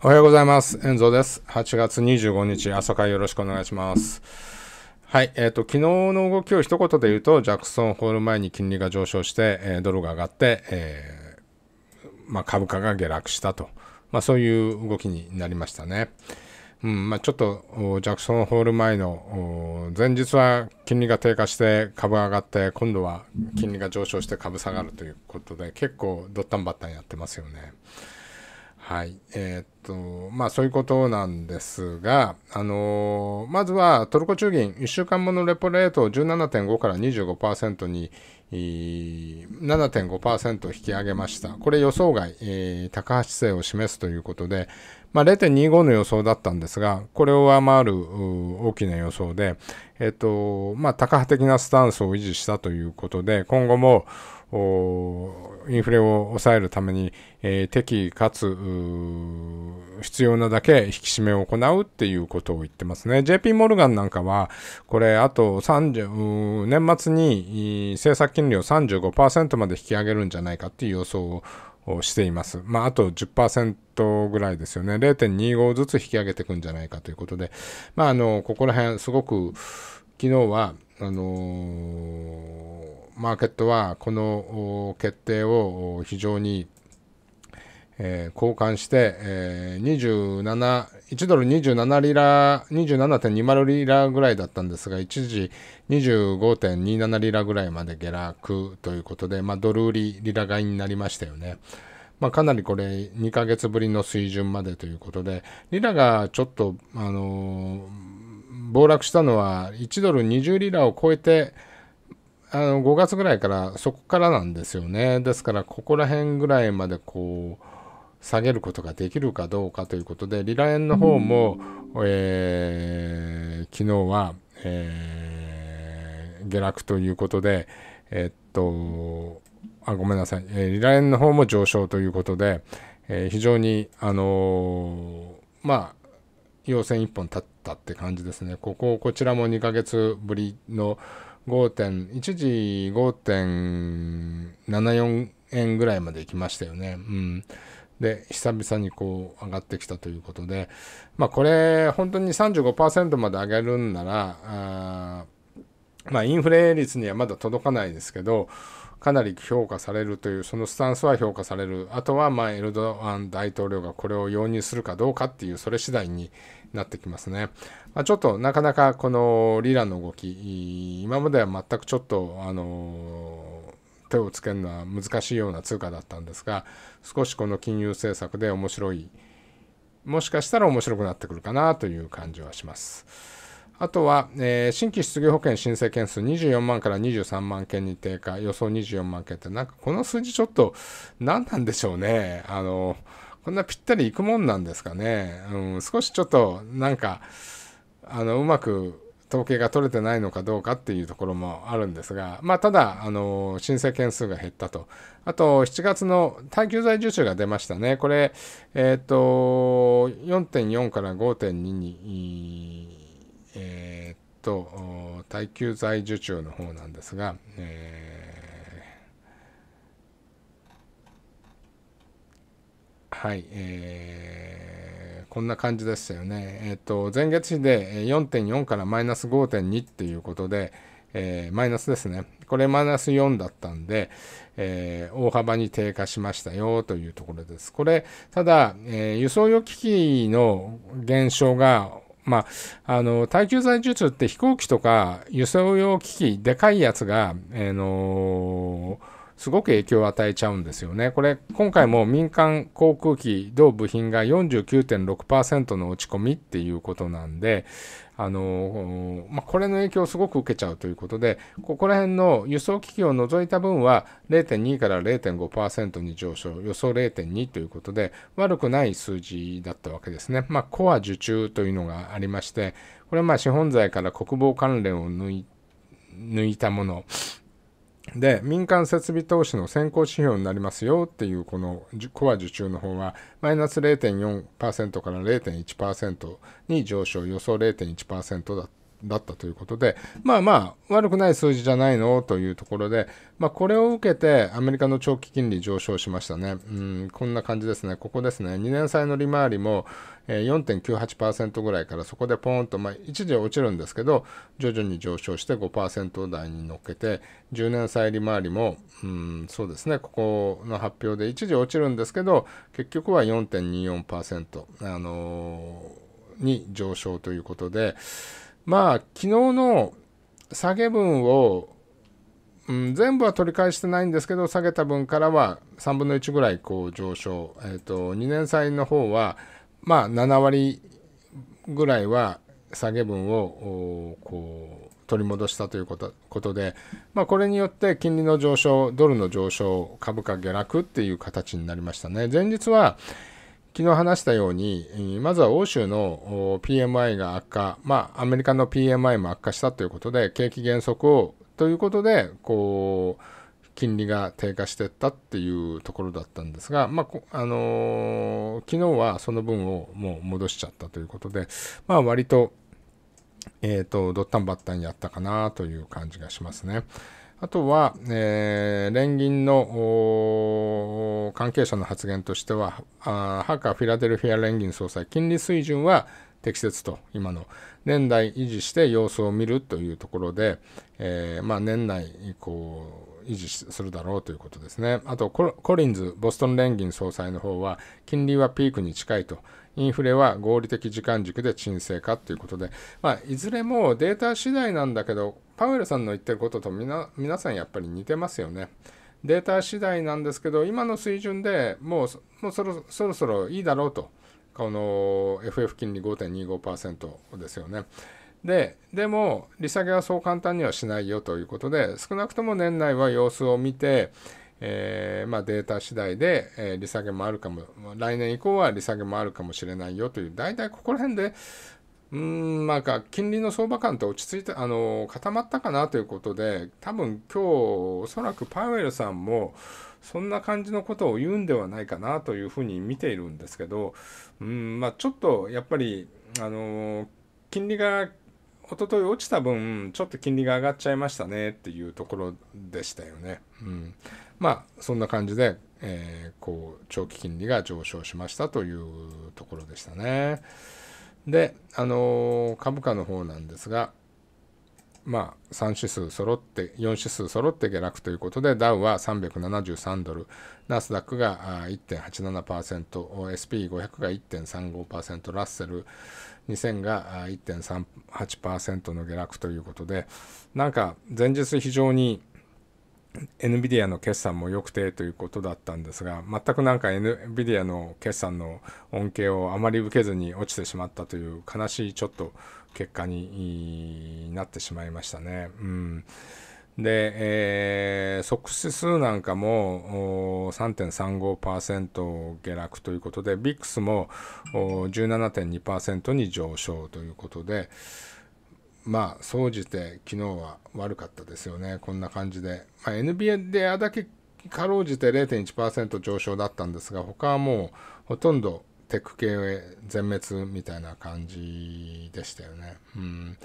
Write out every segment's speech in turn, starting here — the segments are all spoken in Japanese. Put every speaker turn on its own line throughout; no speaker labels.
おはようございます。遠藤です。8月25日、朝会よろしくお願いします。はい、えっ、ー、と、昨日の動きを一言で言うと、ジャクソンホール前に金利が上昇して、えー、ドルが上がって、えー、まあ、株価が下落したと、まあ、そういう動きになりましたね。うんまあ、ちょっとジャクソンホール前の前日は金利が低下して株が上がって今度は金利が上昇して株下がるということで結構ドッタンバッタンやってますよね。はい。えー、っと、まあそういうことなんですが、あのー、まずはトルコ中銀、1週間ものレポレートを17.5から25%に、7.5%引き上げました。これ予想外、えー、高橋勢を示すということで、まあ、0.25の予想だったんですが、これを上回る大きな予想で、えっと、まあ、高波的なスタンスを維持したということで、今後も、インフレを抑えるために、えー、適かつ必要なだけ引き締めを行うっていうことを言ってますね。JP モルガンなんかは、これあと30、年末に政策金利を35%まで引き上げるんじゃないかっていう予想をしています。まあ、あと10%ぐらいですよね。0.25ずつ引き上げていくんじゃないかということで、まあ、あの、ここら辺すごく昨日は、あのマーケットはこの決定を非常に、えー、交換して、えー、1ドル27リラ27.20リラぐらいだったんですが一時25.27リラぐらいまで下落ということで、まあ、ドル売りリラ買いになりましたよね。まあ、かなりこれ2ヶ月ぶりの水準までということで、リラがちょっと、あのー暴落したのは1ドル20リラを超えてあの5月ぐらいからそこからなんですよねですからここら辺ぐらいまでこう下げることができるかどうかということでリラ円の方も、うん、えー、昨日は、えー、下落ということでえっとあごめんなさい、えリラ円の方も上昇ということで、え非常にあのまあ陽線1本立ったって感じですね。ここ、こちらも2ヶ月ぶりの5点、一時5.74円ぐらいまで行きましたよね。うん。で、久々にこう上がってきたということで、まあこれ、本当に35%まで上げるんなら、あまあインフレ率にはまだ届かないですけど、かなり評価されるという、そのスタンスは評価される。あとは、まあ、エルドアン大統領がこれを容認するかどうかっていう、それ次第になってきますね。まあ、ちょっとなかなかこのリラの動き、今までは全くちょっと、あの、手をつけるのは難しいような通貨だったんですが、少しこの金融政策で面白い、もしかしたら面白くなってくるかなという感じはします。あとは、えー、新規失業保険申請件数24万から23万件に低下、予想24万件って、なんかこの数字ちょっと何なんでしょうね。あの、こんなぴったりいくもんなんですかね。うん、少しちょっとなんか、あの、うまく統計が取れてないのかどうかっていうところもあるんですが、まあ、ただ、あの、申請件数が減ったと。あと、7月の耐久財受注が出ましたね。これ、えっ、ー、と、4.4から5.2に、えー、っと耐久財受注の方なんですが、えー、はい、えー、こんな感じでしたよね。えー、っと前月比で4.4からマイナス5.2っていうことで、えー、マイナスですね。これマイナス4だったんで、えー、大幅に低下しましたよというところです。これ、ただ、えー、輸送用機器の減少がまあ、あの、耐久材術って飛行機とか輸送用機器、でかいやつが、えー、のーすごく影響を与えちゃうんですよね。これ、今回も民間航空機、同部品が49.6%の落ち込みっていうことなんで、あのまあ、これの影響をすごく受けちゃうということで、ここら辺の輸送機器を除いた分は0.2から0.5%に上昇、予想0.2ということで、悪くない数字だったわけですね。まあ、コア受注というのがありまして、これはまあ資本財から国防関連を抜い抜いたもので民間設備投資の先行指標になりますよっていうこのコア受注の方はマイナス0.4%から0.1%に上昇予想0.1%だっだったということで、まあまあ、悪くない数字じゃないのというところで、まあ、これを受けて、アメリカの長期金利上昇しましたね。うん、こんな感じですね。ここですね。2年債の利回りも、4.98%ぐらいからそこでポーンと、まあ、一時落ちるんですけど、徐々に上昇して5%台に乗っけて、10年債利回りも、うん、そうですね、ここの発表で一時落ちるんですけど、結局は4.24%、あのー、に上昇ということで、まあ、昨日の下げ分を、うん、全部は取り返してないんですけど、下げた分からは3分の1ぐらいこう上昇。えー、と、2年債の方は、まあ、7割ぐらいは下げ分をこう取り戻したということことで、まあ、これによって金利の上昇、ドルの上昇、株価下落っていう形になりましたね。前日は、昨日話したように、まずは欧州の PMI が悪化、まあ、アメリカの PMI も悪化したということで、景気減速をということで、こう、金利が低下していったっていうところだったんですが、まあ、あの昨日はその分をもう戻しちゃったということで、まあ、割と、えっ、ー、と、ドッタンバッタンやったかなという感じがしますね。あとは、えー、連銀の関係者の発言としては、ハーカー・フィラデルフィア連銀総裁、金利水準は適切と、今の、年代維持して様子を見るというところで、えーまあ、年内以こ維持するだろうということですね。あとコ、コリンズ、ボストン連銀総裁の方は、金利はピークに近いと、インフレは合理的時間軸で沈静化ということで、まあ、いずれもデータ次第なんだけど、パウエルさんの言ってることと皆さんやっぱり似てますよね。データ次第なんですけど、今の水準でもうもうそろそろそろいいだろうと、この FF 金利5.25%ですよね。ででも利下げはそう簡単にはしないよということで少なくとも年内は様子を見て、えー、まあ、データ次第で、えー、利下げもあるかも来年以降は利下げもあるかもしれないよという大体ここら辺でうんなんか金利の相場感って落ち着いてあの固まったかなということで多分今日おそらくパウエルさんもそんな感じのことを言うんではないかなというふうに見ているんですけどうん、まあ、ちょっとやっぱりあの金利が一昨日落ちた分、ちょっと金利が上がっちゃいましたねっていうところでしたよね。うん、まあ、そんな感じで、えー、こう、長期金利が上昇しましたというところでしたね。で、あのー、株価の方なんですが、まあ、3指数揃って、4指数揃って下落ということで、ダウは373ドル、ナスダックが1.87%、SP500 が1.35%、ラッセル2000が1.38%の下落ということで、なんか前日非常に NVIDIA の決算も良くてということだったんですが、全くなんか NVIDIA の決算の恩恵をあまり受けずに落ちてしまったという悲しいちょっと結果になってしまいましたね。うんで、えー、即死数なんかも3.35%下落ということで、ビックスも17.2%に上昇ということで、まあ、総じて昨日は悪かったですよね、こんな感じで。まあ、NBA であだけかろうじて0.1%上昇だったんですが、他はもうほとんどテック系全滅みたいな感じでしたよね。うん、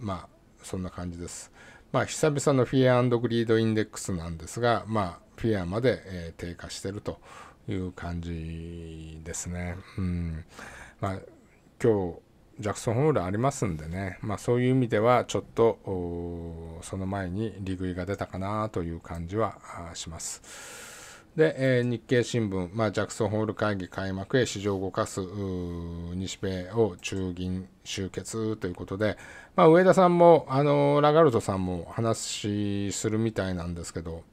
まあ、そんな感じです。まあ、久々のフィアグリードインデックスなんですが、まあ、フィアまで、えー、低下してるという感じですね。うんまあ、今日ジャクソンホールありますんでね、まあ、そういう意味ではちょっとその前に利食いが出たかなという感じはします。で、えー、日経新聞、まあ、ジャクソンホール会議開幕へ市場を動かす日米を中銀集結ということで、まあ、上田さんも、あのー、ラガルトさんも話するみたいなんですけど、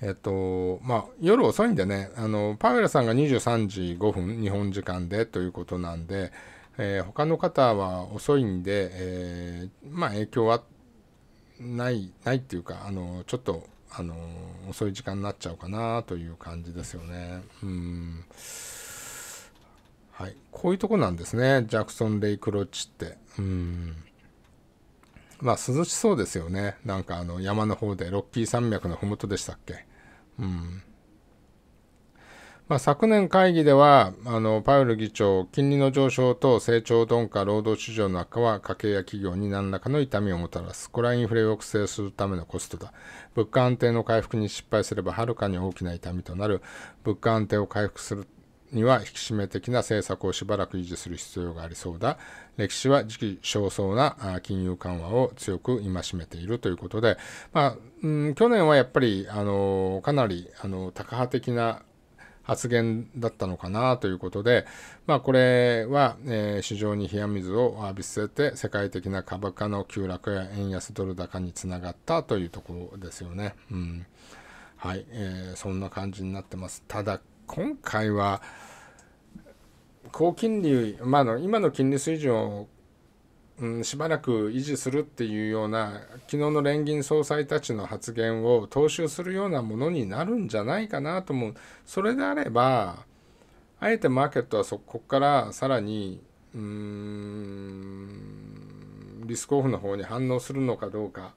えっと、まあ、夜遅いんでね、あの、パウエルさんが23時5分、日本時間でということなんで、えー、他の方は遅いんで、えー、まあ、影響はない、ないっていうか、あの、ちょっとあの遅い時間になっちゃうかなという感じですよね。うんはい、こういうとこなんですね、ジャクソン・レイ・クロッチって。うんまあ、涼しそうですよね。なんかあの山の方で、ロッキー山脈のふもとでしたっけ。うんまあ、昨年会議ではあのパウル議長、金利の上昇と成長鈍化、労働市場の悪化は家計や企業に何らかの痛みをもたらす、これはインフレを抑制するためのコストだ、物価安定の回復に失敗すればはるかに大きな痛みとなる、物価安定を回復するには引き締め的な政策をしばらく維持する必要がありそうだ、歴史は時期尚早な金融緩和を強く戒めているということで、まあ、うん、去年はやっぱりあのかなりあの高派的な発言だったのかなということで、まあ、これは、えー、市場に冷や水を浴びせて、世界的な株価の急落や円安ドル高につながったというところですよね。うん、はい、えー、そんな感じになってます。ただ、今回は、高金利、まあ、の今の金利水準をうん、しばらく維持するっていうような昨日の連銀総裁たちの発言を踏襲するようなものになるんじゃないかなと思うそれであればあえてマーケットはそこからさらにうーんリスクオフの方に反応するのかどうか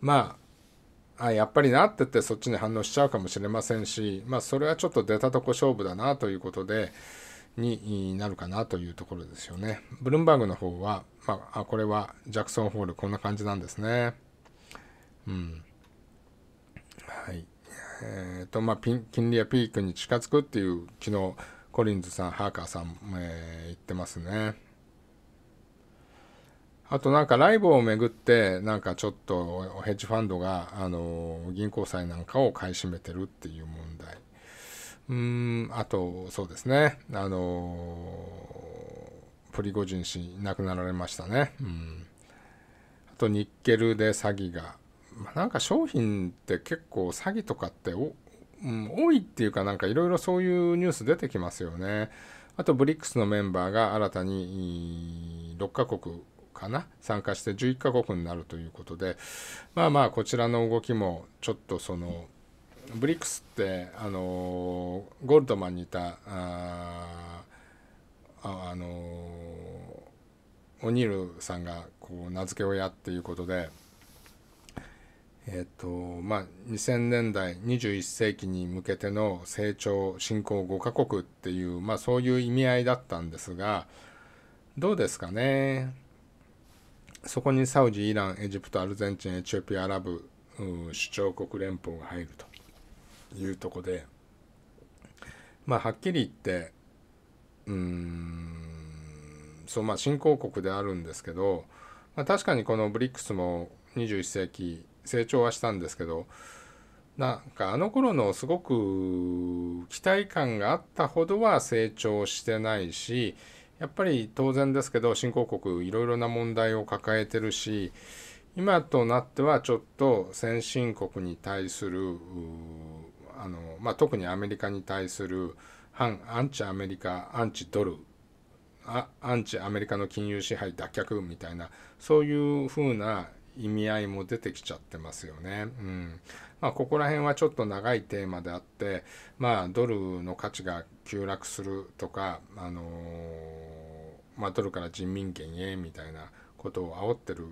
まああやっぱりなってってそっちに反応しちゃうかもしれませんしまあそれはちょっと出たとこ勝負だなということでになるかなというところですよね。ブルームバーグの方はぱあこれはジャクソンホールこんな感じなんですね。うん。はい。えっ、ー、と、まあ、ピン、金利やピークに近づくっていう、昨日、コリンズさん、ハーカーさん、えー、言ってますね。あとなんかライブをめぐって、なんかちょっとヘッジファンドが、あの、銀行債なんかを買い占めてるっていう問題。うん、あと、そうですね。あのプリゴジン氏亡くなられましたね。うん、あとニッケルで詐欺が、まあ、なんか商品って結構詐欺とかってお、うん、多いっていうかなんかいろいろそういうニュース出てきますよね。あと BRICS のメンバーが新たに6カ国かな参加して11カ国になるということでまあまあこちらの動きもちょっとその BRICS ってあのゴールドマンにいたああのオニールさんがこう名付け親っていうことで、えっとまあ、2000年代21世紀に向けての成長新興5カ国っていう、まあ、そういう意味合いだったんですがどうですかねそこにサウジイランエジプトアルゼンチンエチオピアアラブ首長国連邦が入るというとこで、まあ、はっきり言ってうんそうまあ新興国であるんですけど、まあ、確かにこの BRICS も21世紀成長はしたんですけどなんかあの頃のすごく期待感があったほどは成長してないしやっぱり当然ですけど新興国いろいろな問題を抱えてるし今となってはちょっと先進国に対するあの、まあ、特にアメリカに対する反アンチアメリカ、アンチドル、アンチアメリカの金融支配脱却みたいな、そういうふうな意味合いも出てきちゃってますよね。うんまあ、ここら辺はちょっと長いテーマであって、まあ、ドルの価値が急落するとか、あのー、まあ、ドルから人民元へみたいなことを煽ってる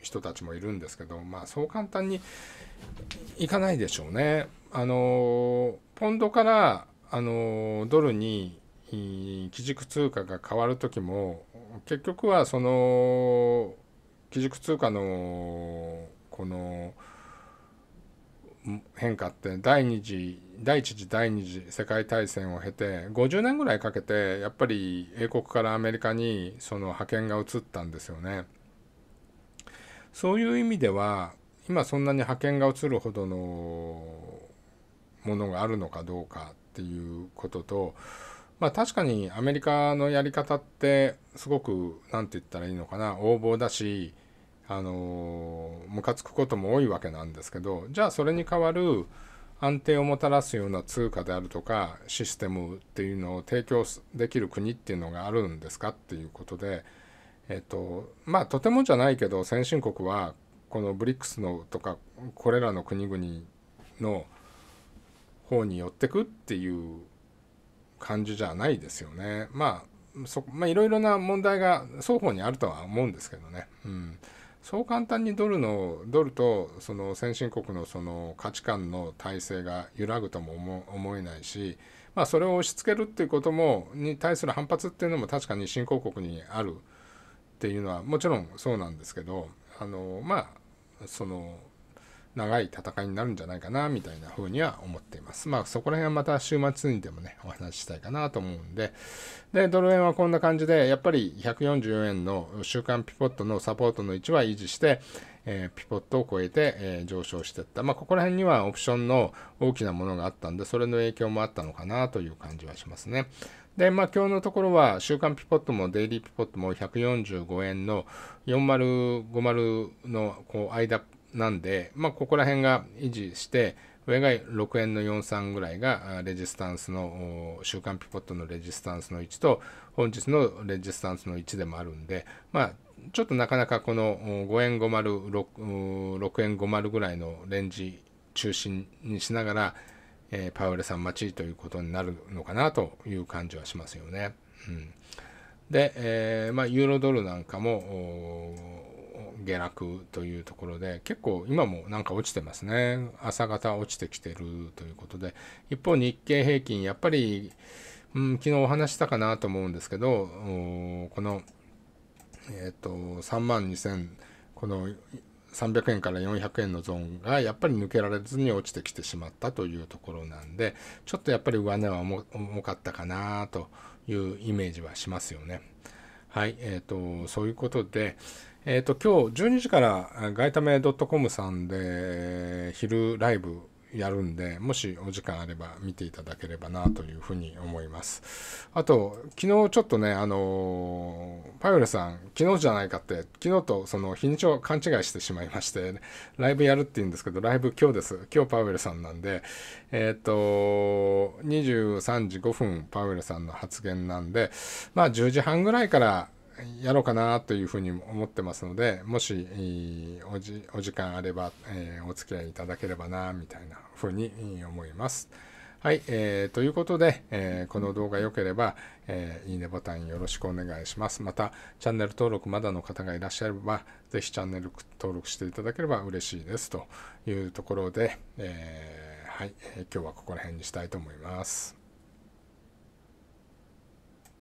人たちもいるんですけど、まあ、そう簡単にいかないでしょうね。あのー、ポンドからあのドルに基軸通貨が変わる時も結局はその基軸通貨のこの変化って第二次第一次第二次世界大戦を経て50年ぐらいかけてやっぱり英国からアメリカにその派遣が移ったんですよね。そういう意味では今そんなに派遣が移るほどのものがあるのかどうかっていうことと、まあ確かにアメリカのやり方ってすごく何て言ったらいいのかな横暴だしあのムカつくことも多いわけなんですけどじゃあそれに代わる安定をもたらすような通貨であるとかシステムっていうのを提供できる国っていうのがあるんですかっていうことでえっとまあとてもじゃないけど先進国はこの BRICS のとかこれらの国々の方に寄ってくっていう感じじゃないですよね。まあそまあいろいろな問題が双方にあるとは思うんですけどね。うん、そう簡単にドルのドルとその先進国のその価値観の体制が揺らぐとも思えないし、まあ、それを押し付けるっていうこともに対する反発っていうのも確かに新興国にあるっていうのはもちろんそうなんですけどあのまあその長い戦いになるんじゃないかな、みたいな風には思っています。まあそこら辺はまた週末にでもね、お話ししたいかなと思うんで。で、ドル円はこんな感じで、やっぱり144円の週間ピポットのサポートの位置は維持して、えー、ピポットを超えて、えー、上昇していった。まあ、ここら辺にはオプションの大きなものがあったんで、それの影響もあったのかなという感じはしますね。で、まあ、今日のところは、週間ピポットもデイリーピポットも145円の4050のこう間なんで、まあ、ここら辺が維持して、上が6円の43ぐらいがレジスタンスの、週間ピポットのレジスタンスの1と、本日のレジスタンスの1でもあるんで、まあ、ちょっとなかなかこの5円50、6, 6円50ぐらいのレンジ中心にしながら、えー、パウエルさん待ちということになるのかなという感じはしますよね。うん、で、えー、まあ、ユーロドルなんかも、下落というところで、結構今もなんか落ちてますね。朝方落ちてきてるということで、一方日経平均、やっぱり、うん、昨日お話したかなと思うんですけど、この、えー、と、3万2000、この300円から400円のゾーンがやっぱり抜けられずに落ちてきてしまったというところなんで、ちょっとやっぱり上値は重かったかなというイメージはしますよね。はい、えっ、ー、と、そういうことで、えっ、ー、と、今日12時からガイタメ .com さんで昼ライブやるんで、もしお時間あれば見ていただければなというふうに思います。あと、昨日ちょっとね、あのー、パエルさん、昨日じゃないかって、昨日とその日にちを勘違いしてしまいまして、ライブやるって言うんですけど、ライブ今日です。今日パウエルさんなんで、えっ、ー、と、23時5分パウエルさんの発言なんで、まあ10時半ぐらいからやろうかなというふうに思ってますので、もし、おじお時間あれば、えー、お付き合いいただければな、みたいなふうに思います。はい、えー、ということで、えー、この動画良ければ、えー、いいねボタンよろしくお願いします。また、チャンネル登録まだの方がいらっしゃれば、ぜひチャンネル登録していただければ嬉しいですというところで、えー、はい、今日はここら辺にしたいと思います。